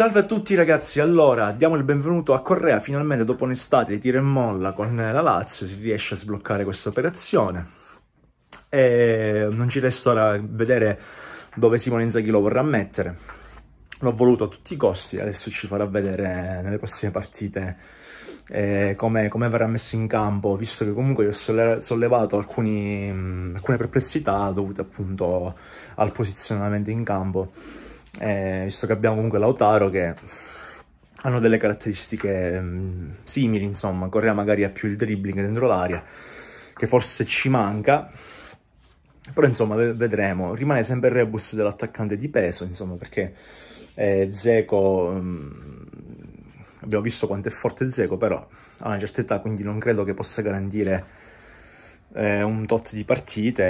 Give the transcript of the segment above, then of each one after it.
Salve a tutti ragazzi, allora diamo il benvenuto a Correa, finalmente dopo un'estate di tiro e molla con la Lazio si riesce a sbloccare questa operazione e non ci resta ora vedere dove Simone Inzaghi lo vorrà mettere, l'ho voluto a tutti i costi, adesso ci farà vedere nelle prossime partite eh, come, come, verrà messo in campo, visto che comunque io ho sollevato alcuni, alcune perplessità dovute appunto al posizionamento in campo eh, visto che abbiamo comunque Lautaro che hanno delle caratteristiche mh, mm, simili, insomma, Correa magari ha più il dribbling dentro l'aria, che forse ci manca, però insomma vedremo, rimane sempre il rebus dell'attaccante di peso, insomma, perché eh, Zeco, mh, mm, abbiamo visto quanto è forte Zeco, però ha una certa età, quindi non credo che possa garantire eh, un tot di partite...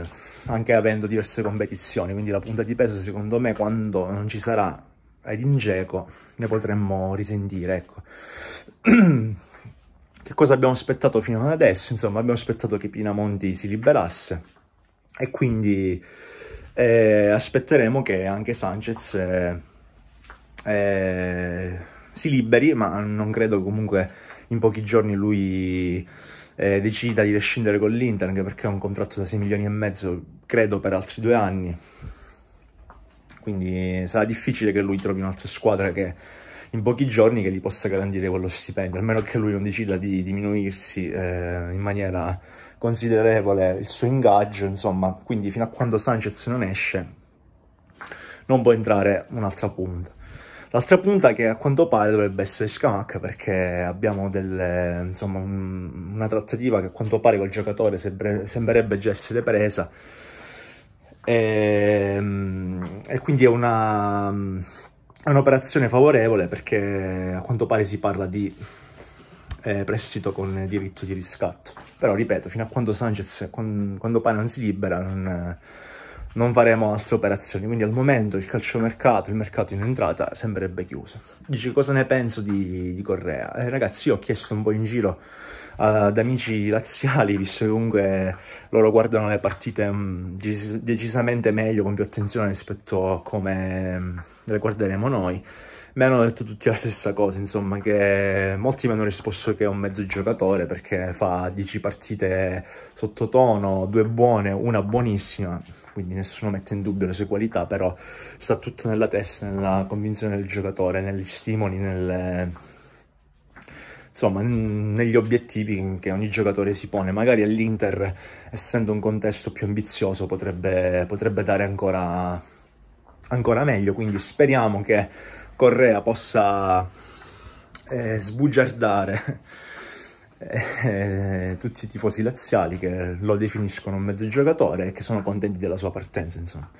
Eh, anche avendo diverse competizioni, quindi la punta di peso secondo me quando non ci sarà ed in geco ne potremmo risentire, ecco. che cosa abbiamo aspettato fino ad adesso? Insomma, abbiamo aspettato che Pinamonti si liberasse e quindi eh, aspetteremo che anche Sanchez eh, eh, si liberi, ma non credo comunque in pochi giorni lui eh, decida di rescindere con l'Inter, anche perché ha un contratto da 6 milioni e mezzo, credo, per altri due anni. Quindi sarà difficile che lui trovi un'altra squadra che in pochi giorni che gli possa garantire quello stipendio, almeno che lui non decida di diminuirsi eh, in maniera considerevole il suo ingaggio, insomma, quindi fino a quando Sanchez non esce non può entrare un'altra punta. L'altra punta che a quanto pare dovrebbe essere Scamac perché abbiamo delle, insomma, una trattativa che a quanto pare col giocatore sembre, sembrerebbe già essere presa e, ehm, e quindi è una è un'operazione favorevole perché a quanto pare si parla di eh, prestito con diritto di riscatto. Però ripeto, fino a quando Sanchez, con, quando pare non si libera, non, non faremo altre operazioni. Quindi al momento il calciomercato, il mercato in entrata, sembrerebbe chiuso. Dici cosa ne penso di, di Correa? Eh, ragazzi, io ho chiesto un po' in giro uh, ad amici laziali, visto che comunque loro guardano le partite um, decisamente meglio, con più attenzione rispetto a come um, le guarderemo noi mi hanno detto tutti la stessa cosa, insomma, che molti mi hanno risposto che è un mezzo giocatore perché fa 10 partite sottotono, due buone, una buonissima, quindi nessuno mette in dubbio le sue qualità, però sta tutto nella testa, nella convinzione del giocatore, negli stimoli, nelle... insomma, negli obiettivi che ogni giocatore si pone. Magari all'Inter, essendo un contesto più ambizioso, potrebbe, potrebbe dare ancora, ancora meglio, quindi speriamo che Correa possa eh, sbugiardare eh, tutti i tifosi laziali che lo definiscono un mezzo giocatore e che sono contenti della sua partenza, insomma.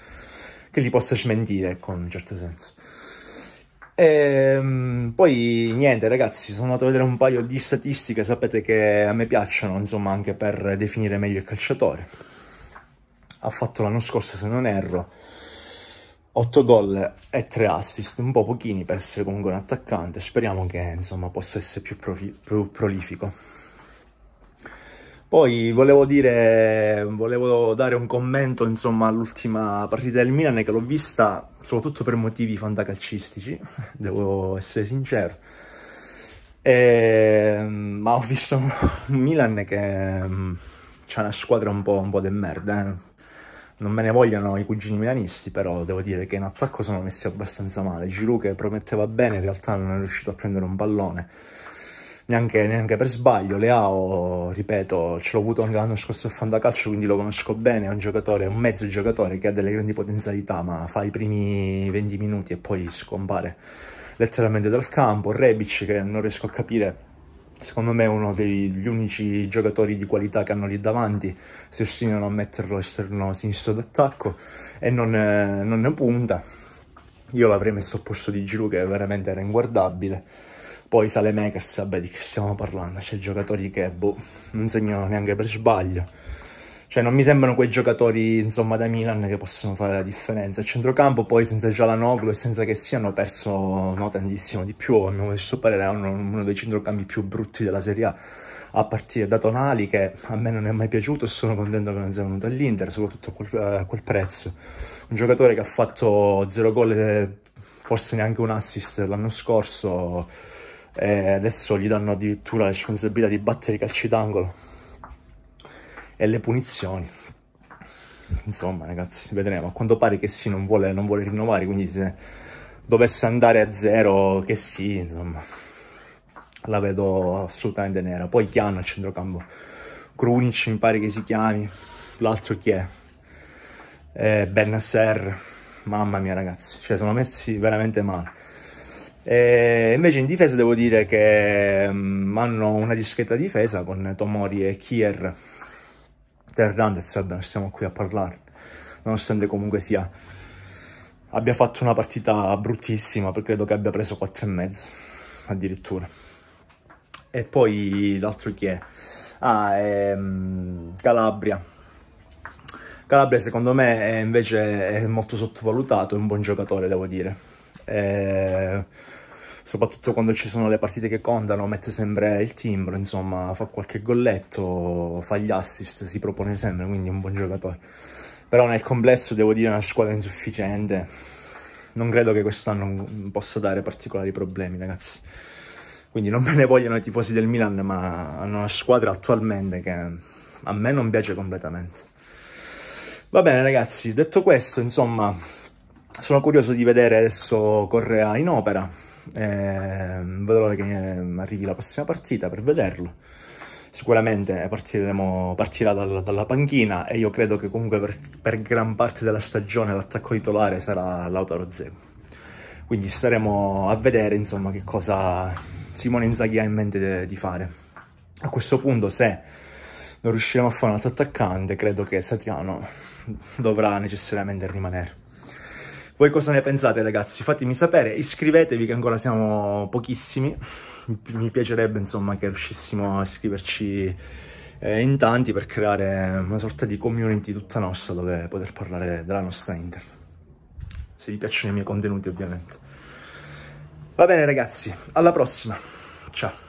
Che li possa smentire, ecco, in un certo senso. E, ehm, poi niente ragazzi, sono andato a vedere un paio di statistiche, sapete che a me piacciono insomma anche per definire meglio il calciatore. Ha fatto l'anno scorso se non erro 8 gol e 3 assist, un po' pochini per essere comunque un attaccante, speriamo che insomma, possa essere più, pro più prolifico. Poi volevo dire, volevo dare un commento all'ultima partita del Milan che l'ho vista soprattutto per motivi fantacalcistici, devo essere sincero. E, ehm, ma ho visto un Milan che mm, ha una squadra un po', un po' de merda, eh non me ne vogliano i cugini milanisti, però devo dire che in attacco sono messi abbastanza male. Giroud che prometteva bene, in realtà non è riuscito a prendere un pallone. Neanche, neanche per sbaglio, Leao, ripeto, ce l'ho avuto anche l'anno scorso a Fandacalcio, quindi lo conosco bene, è un giocatore, è un mezzo giocatore che ha delle grandi potenzialità, ma fa i primi 20 minuti e poi scompare letteralmente dal campo. Rebic che non riesco a capire secondo me è uno degli unici giocatori di qualità che hanno lì davanti, si ostinano a metterlo esterno sinistro d'attacco e non, eh, non, ne punta. Io l'avrei messo al posto di Giroud che veramente era inguardabile. Poi sale Salemakers, vabbè di che stiamo parlando, c'è giocatori che boh, non segnano neanche per sbaglio. Cioè, non mi sembrano quei giocatori, insomma, da Milan che possono fare la differenza. Il centrocampo, poi, senza Gialanoglu e senza che siano perso no, tantissimo di più. A mio parere, è uno, uno dei centrocampi più brutti della Serie A a partire da Tonali che a me non è mai piaciuto e sono contento che non sia venuto all'Inter, soprattutto a quel, quel, prezzo. Un giocatore che ha fatto zero gol, forse neanche un assist l'anno scorso e adesso gli danno addirittura la responsabilità di battere i calci d'angolo e le punizioni. Insomma, ragazzi, vedremo. A quanto pare che sì, non vuole, non vuole rinnovare, quindi se dovesse andare a zero, che sì, insomma, la vedo assolutamente nera. Poi chi hanno al centrocampo? Krunic, mi pare che si chiami, l'altro chi è? Eh, Benasser, mamma mia ragazzi, cioè sono messi veramente male. E eh, invece in difesa devo dire che um, hanno una discreta difesa con Tomori e Kier, Te Hernandez, vabbè, non stiamo qui a parlare, nonostante comunque sia abbia fatto una partita bruttissima, perché credo che abbia preso e mezzo, addirittura. E poi l'altro chi è? Ah, è ehm, Calabria. Calabria secondo me è invece è molto sottovalutato, è un buon giocatore devo dire. È eh, soprattutto quando ci sono le partite che contano, mette sempre il timbro, insomma, fa qualche golletto, fa gli assist, si propone sempre, quindi è un buon giocatore. Però nel complesso devo dire una squadra insufficiente. Non credo che quest'anno possa dare particolari problemi, ragazzi. Quindi non me ne vogliono i tifosi del Milan, ma hanno una squadra attualmente che a me non piace completamente. Va bene ragazzi, detto questo, insomma, sono curioso di vedere adesso Correa in opera eh, vedo l'ora che ehm, arrivi la prossima partita per vederlo sicuramente eh, partiremo, partirà dalla, dalla panchina e io credo che comunque per, per gran parte della stagione l'attacco titolare sarà Lautaro Zeu quindi staremo a vedere insomma che cosa Simone Inzaghi ha in mente de, di fare a questo punto se non riusciremo a fare un altro attaccante credo che Satriano dovrà necessariamente rimanere voi cosa ne pensate ragazzi? Fatemi sapere, iscrivetevi che ancora siamo pochissimi, mi piacerebbe insomma che riuscissimo a iscriverci eh, in tanti per creare una sorta di community tutta nostra dove poter parlare della nostra Inter. Se vi piacciono i miei contenuti ovviamente. Va bene ragazzi, alla prossima, ciao!